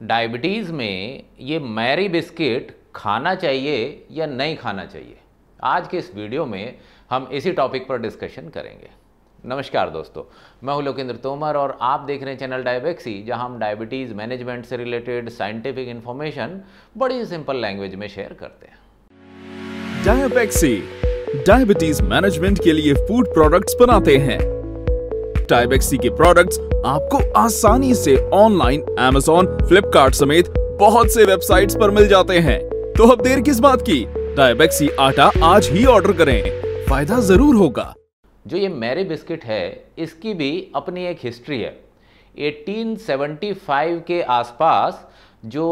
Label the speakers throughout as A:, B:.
A: diabetes में ये Mary biscuit खाना चाहिए या नहीं खाना चाहिए आज के इस वीडियो में हम इसी टॉपिक पर डिस्कशन करेंगे नमस्कार दोस्तों मैं हूं लोकेंद्र तोमर और आप देख रहे हैं चैनल डायबेक्सी जहां हम डायबिटीज़ मैनेजमेंट से रिलेटेड साइंटिफिक इन्फॉर्मेशन बड़ी सिंपल लैंग्वेज में शेयर करते हैं डायबेक्सी डायबिटीज मैनेजमेंट के लिए फूड प्रोडक्ट्स बनाते हैं डायबेक्सी के प्रोडक्ट्स आपको आसानी से ऑनलाइन एमेजोन फ्लिपकार्ट समेत बहुत से वेबसाइट्स पर मिल जाते हैं तो अब देर किस बात की डायबेक्सी आटा आज ही ऑर्डर करें फायदा जरूर होगा जो ये मैरी बिस्किट है इसकी भी अपनी एक हिस्ट्री है 1875 के आसपास जो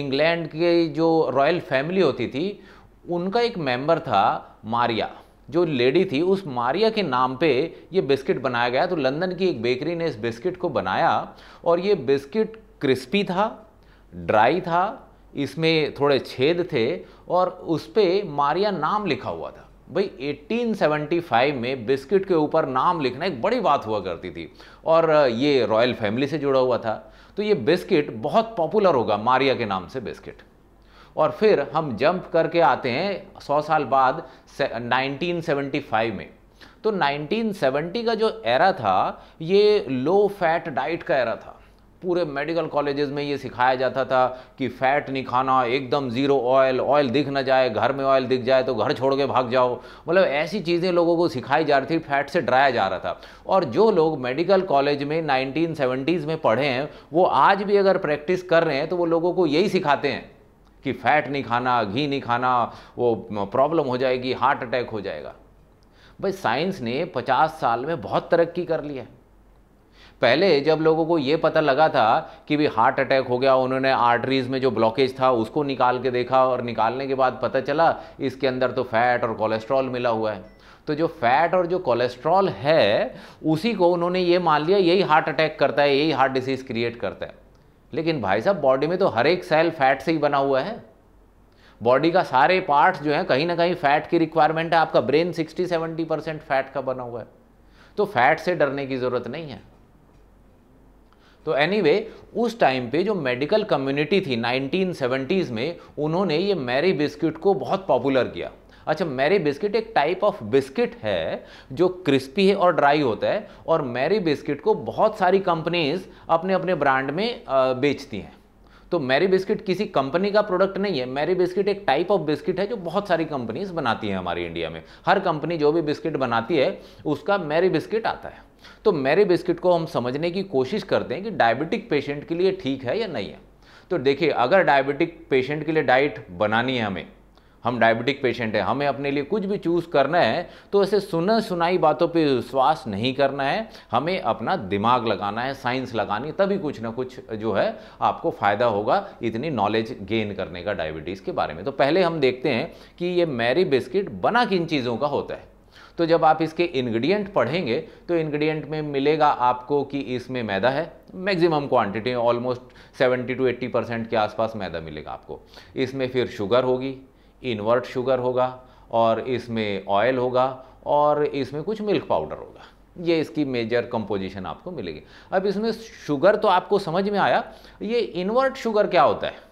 A: इंग्लैंड के जो रॉयल फैमिली होती थी उनका एक मेंबर था मारिया जो लेडी थी उस मारिया के नाम पे ये बिस्किट बनाया गया तो लंदन की एक बेकरी ने इस बिस्किट को बनाया और ये बिस्किट क्रिस्पी था ड्राई था इसमें थोड़े छेद थे और उस पर मारिया नाम लिखा हुआ था भाई 1875 में बिस्किट के ऊपर नाम लिखना एक बड़ी बात हुआ करती थी और ये रॉयल फैमिली से जुड़ा हुआ था तो ये बिस्किट बहुत पॉपुलर होगा मारिया के नाम से बिस्किट और फिर हम जंप करके आते हैं सौ साल बाद 1975 में तो 1970 का जो एरा था ये लो फैट डाइट का एरा था पूरे मेडिकल कॉलेजेस में ये सिखाया जाता था कि फैट नहीं खाना एकदम ज़ीरो ऑयल ऑयल दिख ना जाए घर में ऑयल दिख जाए तो घर छोड़ के भाग जाओ मतलब ऐसी चीज़ें लोगों को सिखाई जा रही थी फैट से डराया जा रहा था और जो लोग मेडिकल कॉलेज में नाइनटीन में पढ़े हैं वो आज भी अगर प्रैक्टिस कर रहे हैं तो वो लोगों को यही सिखाते हैं कि फैट नहीं खाना घी नहीं खाना वो प्रॉब्लम हो जाएगी हार्ट अटैक हो जाएगा भाई साइंस ने 50 साल में बहुत तरक्की कर ली है पहले जब लोगों को ये पता लगा था कि भी हार्ट अटैक हो गया उन्होंने आर्टरीज में जो ब्लॉकेज था उसको निकाल के देखा और निकालने के बाद पता चला इसके अंदर तो फैट और कोलेस्ट्रॉल मिला हुआ है तो जो फैट और जो कोलेस्ट्रॉल है उसी को उन्होंने ये मान लिया यही हार्ट अटैक करता है यही हार्ट डिसीज क्रिएट करता है लेकिन भाई साहब बॉडी में तो हर एक सेल फैट से ही बना हुआ है बॉडी का सारे पार्ट्स जो है कहीं ना कहीं फैट की रिक्वायरमेंट है आपका ब्रेन 60-70 परसेंट फैट का बना हुआ है तो फैट से डरने की ज़रूरत नहीं है तो एनीवे anyway, उस टाइम पे जो मेडिकल कम्युनिटी थी 1970s में उन्होंने ये मैरी बिस्किट को बहुत पॉपुलर किया अच्छा मैरी बिस्किट एक टाइप ऑफ बिस्किट है जो क्रिस्पी है और ड्राई होता है और मैरी बिस्किट को बहुत सारी कंपनीज अपने अपने ब्रांड में बेचती हैं तो मैरी बिस्किट किसी कंपनी का प्रोडक्ट नहीं है मैरी बिस्किट एक टाइप ऑफ बिस्किट है जो बहुत सारी कंपनीज बनाती हैं हमारे इंडिया में हर कंपनी जो भी बिस्किट बनाती है उसका मैरी बिस्किट आता है तो मैरी बिस्किट को हम समझने की कोशिश करते हैं कि डायबिटिक पेशेंट के लिए ठीक है या नहीं है तो देखिए अगर डायबिटिक पेशेंट के लिए डाइट बनानी है हमें हम डायबिटिक पेशेंट हैं हमें अपने लिए कुछ भी चूज़ करना है तो ऐसे सुना सुनाई बातों पे विश्वास नहीं करना है हमें अपना दिमाग लगाना है साइंस लगानी तभी कुछ ना कुछ जो है आपको फ़ायदा होगा इतनी नॉलेज गेन करने का डायबिटीज़ के बारे में तो पहले हम देखते हैं कि ये मैरी बिस्किट बना किन चीज़ों का होता है तो जब आप इसके इंग्रेडिएंट पढ़ेंगे तो इंग्रेडिएंट में मिलेगा आपको कि इसमें मैदा है maximum quantity almost 70 to 80 percent के आसपास मैदा मिलेगा आपको इसमें फिर शुगर होगी इन्वर्ट शुगर होगा और इसमें ऑयल होगा और इसमें कुछ मिल्क पाउडर होगा ये इसकी मेजर कंपोजिशन आपको मिलेगी अब इसमें शुगर तो आपको समझ में आया ये इन्वर्ट शुगर क्या होता है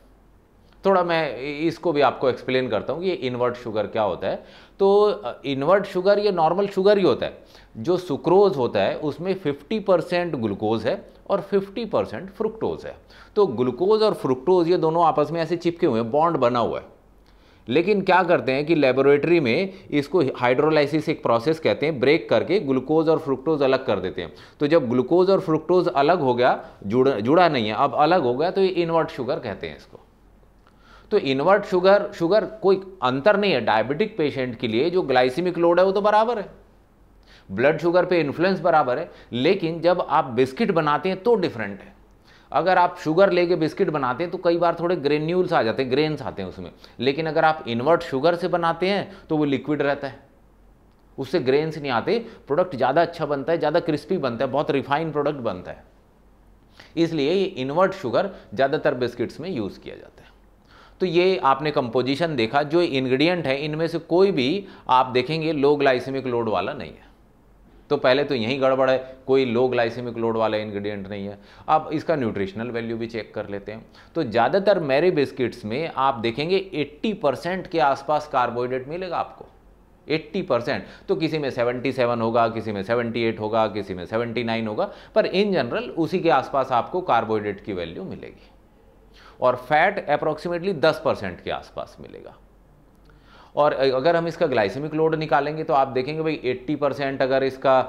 A: थोड़ा मैं इसको भी आपको एक्सप्लेन करता हूँ ये इन्वर्ट शुगर क्या होता है तो इन्वर्ट शुगर ये नॉर्मल शुगर ही होता है जो सुक्रोज होता है उसमें 50 परसेंट ग्लूकोज है और 50 परसेंट फ्रुक्टोज है तो ग्लूकोज और फ्रुक्टोज ये दोनों आपस में ऐसे चिपके हुए हैं बॉन्ड बना हुआ है लेकिन क्या करते हैं कि लेबोरेटरी में इसको हाइड्रोलाइसिस एक प्रोसेस कहते हैं ब्रेक करके ग्लूकोज और फ्रुक्टोज अलग कर देते हैं तो जब ग्लूकोज और फ्रुक्टोज अलग हो गया जुड़ा जुड़ा नहीं है अब अलग हो गया तो ये इन्वर्ट शुगर कहते हैं इसको तो इन्वर्ट शुगर शुगर कोई अंतर नहीं है डायबिटिक पेशेंट के लिए जो ग्लाइसिमिक लोड है वो तो बराबर है ब्लड शुगर पे इन्फ्लुएंस बराबर है लेकिन जब आप बिस्किट बनाते हैं तो डिफरेंट है अगर आप शुगर लेके बिस्किट बनाते हैं तो कई बार थोड़े ग्रेन्यूल्स आ जाते हैं ग्रेन्स आते हैं उसमें लेकिन अगर आप इन्वर्ट शुगर से बनाते हैं तो वो लिक्विड रहता है उससे ग्रेन्स नहीं आते प्रोडक्ट ज़्यादा अच्छा बनता है ज़्यादा क्रिस्पी बनता है बहुत रिफाइंड प्रोडक्ट बनता है इसलिए ये इन्वर्ट शुगर ज़्यादातर बिस्किट्स में यूज़ किया जाता है तो ये आपने कंपोजिशन देखा जो इंग्रेडिएंट है इनमें से कोई भी आप देखेंगे लो ग्लाइसेमिक लोड वाला नहीं है तो पहले तो यहीं गड़बड़ है कोई लो ग्लाइसेमिक लोड वाला इंग्रेडिएंट नहीं है आप इसका न्यूट्रिशनल वैल्यू भी चेक कर लेते हैं तो ज़्यादातर मैरी बिस्किट्स में आप देखेंगे 80 परसेंट के आसपास कार्बोहाइड्रेट मिलेगा आपको 80 परसेंट तो किसी में 77 होगा किसी में 78 होगा किसी में 79 होगा पर इन जनरल उसी के आसपास आपको कार्बोहाइड्रेट की वैल्यू मिलेगी और फैट अप्रोक्सीमेटली दस परसेंट के आसपास मिलेगा और अगर हम इसका ग्लाइसेमिक लोड निकालेंगे तो आप देखेंगे भाई 80 परसेंट अगर इसका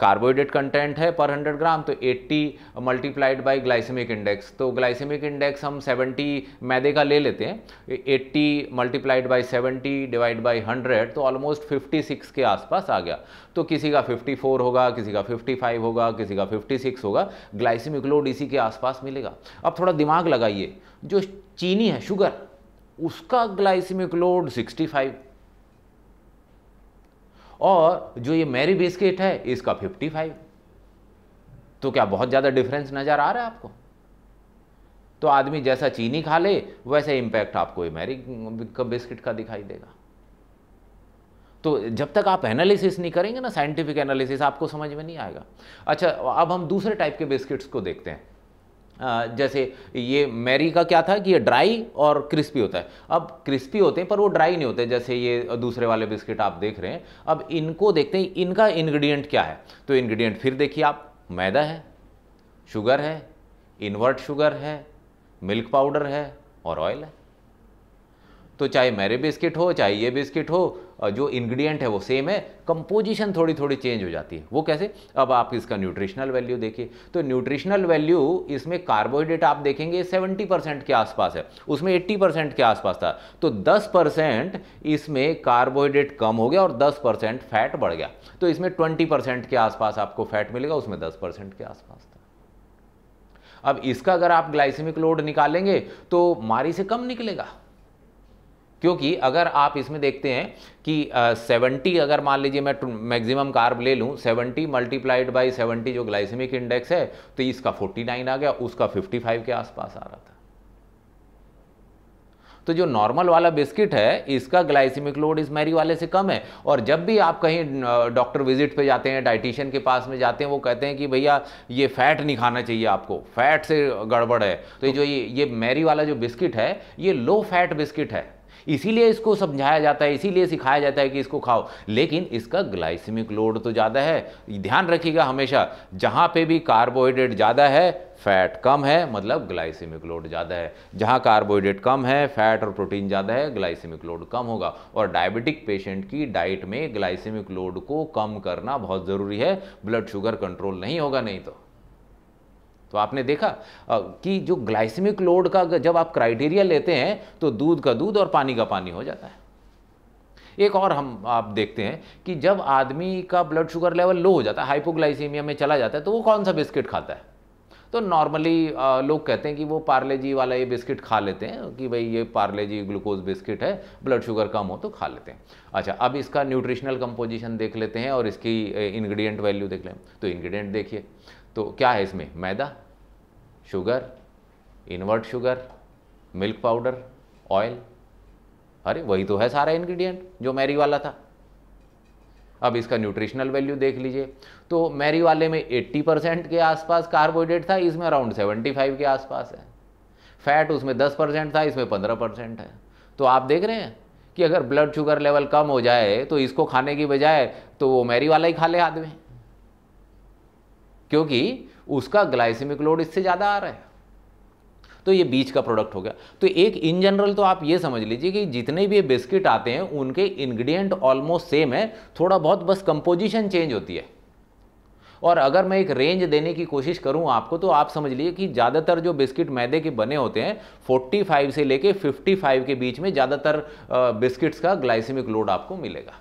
A: कार्बोहाइड्रेट कंटेंट है पर 100 ग्राम तो 80 मल्टीप्लाइड बाय ग्लाइसेमिक इंडेक्स तो ग्लाइसेमिक इंडेक्स हम 70 मैदे का ले लेते हैं 80 multiplied by seventy divide by hundred तो ऑलमोस्ट सिक्स के आसपास आ गया तो किसी का फोर होगा किसी का फाइव होगा किसी का सिक्स होगा ग्लाइसेमिक लोड इसी के आसपास मिलेगा अब थोड़ा दिमाग लगाइए जो चीनी है शुगर उसका ग्लाइसिमिक लोड 65 और जो ये मैरी बिस्किट है इसका 55 तो क्या बहुत ज़्यादा डिफरेंस नज़र आ रहा है आपको तो आदमी जैसा चीनी खा ले वैसे इंपैक्ट आपको ये मैरी बिस्किट का दिखाई देगा तो जब तक आप एनालिसिस नहीं करेंगे ना साइंटिफिक एनालिसिस आपको समझ में नहीं आएगा अच्छा अब हम दूसरे टाइप के बिस्किट्स को देखते हैं जैसे ये मैरी का क्या था कि ये ड्राई और क्रिस्पी होता है अब क्रिस्पी होते हैं पर वो ड्राई नहीं होते जैसे ये दूसरे वाले बिस्किट आप देख रहे हैं अब इनको देखते हैं इनका इन्ग्रीडियंट क्या है तो इन्ग्रीडियंट फिर देखिए आप मैदा है शुगर है इन्वर्ट शुगर है मिल्क पाउडर है और ऑयल है तो चाहे मेरे बिस्किट हो चाहे ये बिस्किट हो जो इंग्रेडिएंट है वो सेम है कंपोजिशन थोड़ी थोड़ी चेंज हो जाती है वो कैसे अब आप इसका न्यूट्रिशनल वैल्यू देखिए तो न्यूट्रिशनल वैल्यू इसमें कार्बोहाइड्रेट आप देखेंगे 70 परसेंट के आसपास है उसमें 80 परसेंट के आसपास था तो 10 परसेंट इसमें कार्बोहाइड्रेट कम हो गया और 10 परसेंट फैट बढ़ गया तो इसमें ट्वेंटी परसेंट के आसपास आपको फैट मिलेगा उसमें दस परसेंट के आसपास था अब इसका अगर आप ग्लाइसेमिक लोड निकालेंगे तो मारी से कम निकलेगा क्योंकि अगर आप इसमें देखते हैं कि सेवेंटी अगर मान लीजिए मैं मैक्सिमम कार्ब ले लूं सेवेंटी मल्टीप्लाइड बाई सेवेंटी जो ग्लाइसेमिक इंडेक्स है तो इसका फोर्टी नाइन आ गया उसका फिफ्टी फाइव के आसपास आ रहा था तो जो नॉर्मल वाला बिस्किट है इसका ग्लाइसेमिक लोड इस मैरी वाले से कम है और जब भी आप कहीं डॉक्टर विजिट पे जाते हैं डाइटिशियन के पास में जाते हैं वो कहते हैं कि भैया ये फैट नहीं खाना चाहिए आपको फैट से गड़बड़ है तो, तो जो ये ये मैरी वाला जो बिस्किट है ये लो फैट बिस्किट है इसीलिए इसको समझाया जाता है इसीलिए सिखाया जाता है कि इसको खाओ लेकिन इसका ग्लाइसमिक लोड तो ज़्यादा है ध्यान रखिएगा हमेशा जहाँ पे भी कार्बोहाइड्रेट ज़्यादा है फैट कम है मतलब ग्लाइसेमिक लोड ज़्यादा है जहाँ कार्बोहाइड्रेट कम है फैट और प्रोटीन ज़्यादा है ग्लाइसेमिक लोड कम होगा और डायबिटिक पेशेंट की डाइट में ग्लाइसेमिक लोड को कम करना बहुत ज़रूरी है ब्लड शुगर कंट्रोल नहीं होगा नहीं तो तो आपने देखा कि जो ग्लाइसेमिक लोड का जब आप क्राइटेरिया लेते हैं तो दूध का दूध और पानी का पानी हो जाता है एक और हम आप देखते हैं कि जब आदमी का ब्लड शुगर लेवल लो हो जाता है हाइपोग्लाइसीमिया में चला जाता है तो वो कौन सा बिस्किट खाता है तो नॉर्मली लोग कहते हैं कि वो पार्ले जी वाला ये बिस्किट खा लेते हैं कि भाई ये पार्ले जी ग्लूकोज बिस्किट है ब्लड शुगर कम हो तो खा लेते हैं अच्छा अब इसका न्यूट्रिशनल कंपोजिशन देख लेते हैं और इसकी इंग्रेडिएंट वैल्यू देख लें तो इंग्रेडिएंट देखिए तो क्या है इसमें मैदा sugar invert sugar milk powder oil अरे वही तो है सारा इंग्रेडिएंट जो मैरी वाला था अब इसका न्यूट्रिशनल वैल्यू देख लीजिए तो मैरी वाले में 80 परसेंट के आसपास कार्बोहाइड्रेट था इसमें अराउंड 75 के आसपास है फैट उसमें 10 परसेंट था इसमें 15 परसेंट है तो आप देख रहे हैं कि अगर ब्लड शुगर लेवल कम हो जाए तो इसको खाने की बजाय तो वो मैरी वाला ही खा ले आदमी क्योंकि उसका ग्लाइसेमिक लोड इससे ज़्यादा आ रहा है तो ये बीच का प्रोडक्ट हो गया तो एक इन जनरल तो आप ये समझ लीजिए कि जितने भी बिस्किट आते हैं उनके इंग्रेडिएंट ऑलमोस्ट सेम है थोड़ा बहुत बस कंपोजिशन चेंज होती है और अगर मैं एक रेंज देने की कोशिश करूं आपको तो आप समझ लीजिए कि ज़्यादातर जो बिस्किट मैदे के बने होते हैं 45 से लेके 55 के बीच में ज़्यादातर बिस्किट्स का ग्लाइसेमिक लोड आपको मिलेगा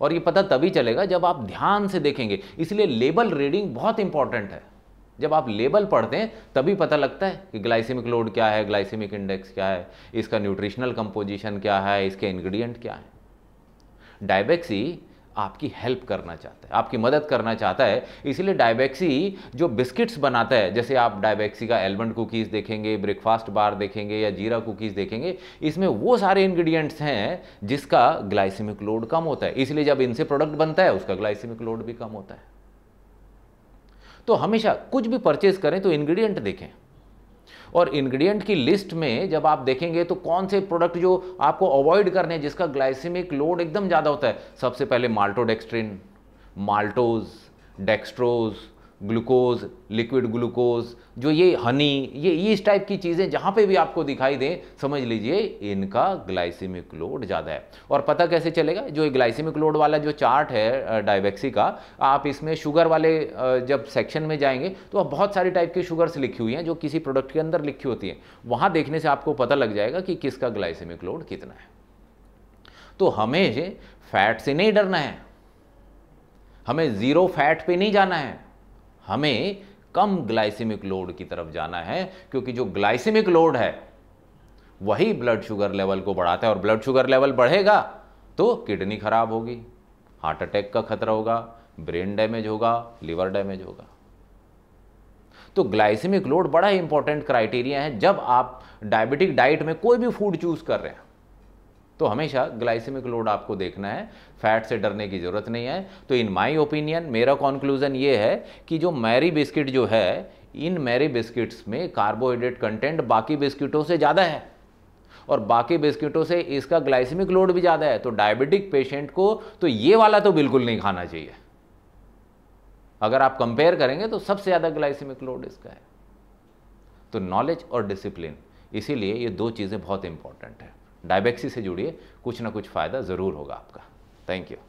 A: और ये पता तभी चलेगा जब आप ध्यान से देखेंगे इसलिए लेबल रीडिंग बहुत इंपॉर्टेंट है जब आप लेबल पढ़ते हैं तभी पता लगता है कि ग्लाइसेमिक लोड क्या है ग्लाइसेमिक इंडेक्स क्या है इसका न्यूट्रिशनल कंपोजिशन क्या है इसके इंग्रेडिएंट क्या है डायबेक्सी आपकी हेल्प करना चाहता है आपकी मदद करना चाहता है इसलिए डायबैक्सी जो बिस्किट्स बनाता है जैसे आप डायबैक्सी का एलमंड कुकीज़ देखेंगे ब्रेकफास्ट बार देखेंगे या जीरा कुकीज़ देखेंगे इसमें वो सारे इंग्रेडिएंट्स हैं जिसका ग्लाइसेमिक लोड कम होता है इसलिए जब इनसे प्रोडक्ट बनता है उसका ग्लाइसेमिक लोड भी कम होता है तो हमेशा कुछ भी परचेज करें तो इंग्रेडिएंट देखें और इंग्रेडिएंट की लिस्ट में जब आप देखेंगे तो कौन से प्रोडक्ट जो आपको अवॉइड करने हैं जिसका ग्लाइसिमिक लोड एकदम ज़्यादा होता है सबसे पहले maltodextrin maltose dextrose glucose liquid glucose जो ये हनी ये ये इस टाइप की चीज़ें जहाँ पे भी आपको दिखाई दें समझ लीजिए इनका ग्लाइसिमिक लोड ज़्यादा है और पता कैसे चलेगा जो ये लोड वाला जो चार्ट है डायबेक्सी का आप इसमें शुगर वाले जब सेक्शन में जाएंगे तो आप बहुत सारी टाइप की शुगर्स लिखी हुई हैं जो किसी प्रोडक्ट के अंदर लिखी होती हैं वहाँ देखने से आपको पता लग जाएगा कि किसका ग्लाइसिमिक लोड कितना है तो हमें फैट से नहीं डरना है हमें ज़ीरो फैट पे नहीं जाना है हमें कम ग्लाइसेमिक लोड की तरफ जाना है क्योंकि जो ग्लाइसेमिक लोड है वही ब्लड शुगर लेवल को बढ़ाता है और ब्लड शुगर लेवल बढ़ेगा तो किडनी खराब होगी हार्ट अटैक का खतरा होगा ब्रेन डैमेज होगा लिवर डैमेज होगा तो ग्लाइसेमिक लोड बड़ा ही इंपॉर्टेंट क्राइटेरिया है जब आप डायबिटिक डाइट में कोई भी फूड चूज कर रहे हैं तो हमेशा ग्लाइसेमिक लोड आपको देखना है फैट से डरने की ज़रूरत नहीं है तो इन माय ओपिनियन मेरा कॉन्क्लूज़न ये है कि जो मैरी बिस्किट जो है इन मैरी बिस्किट्स में कार्बोहाइड्रेट कंटेंट बाकी बिस्किटों से ज़्यादा है और बाकी बिस्किटों से इसका ग्लाइसेमिक लोड भी ज़्यादा है तो डायबिटिक पेशेंट को तो ये वाला तो बिल्कुल नहीं खाना चाहिए अगर आप कंपेयर करेंगे तो सबसे ज़्यादा ग्लाइसेमिक लोड इसका है तो नॉलेज और डिसिप्लिन इसीलिए ये दो चीज़ें बहुत इंपॉर्टेंट है डायबेक्सी से जुड़िए कुछ ना कुछ फ़ायदा ज़रूर होगा आपका थैंक यू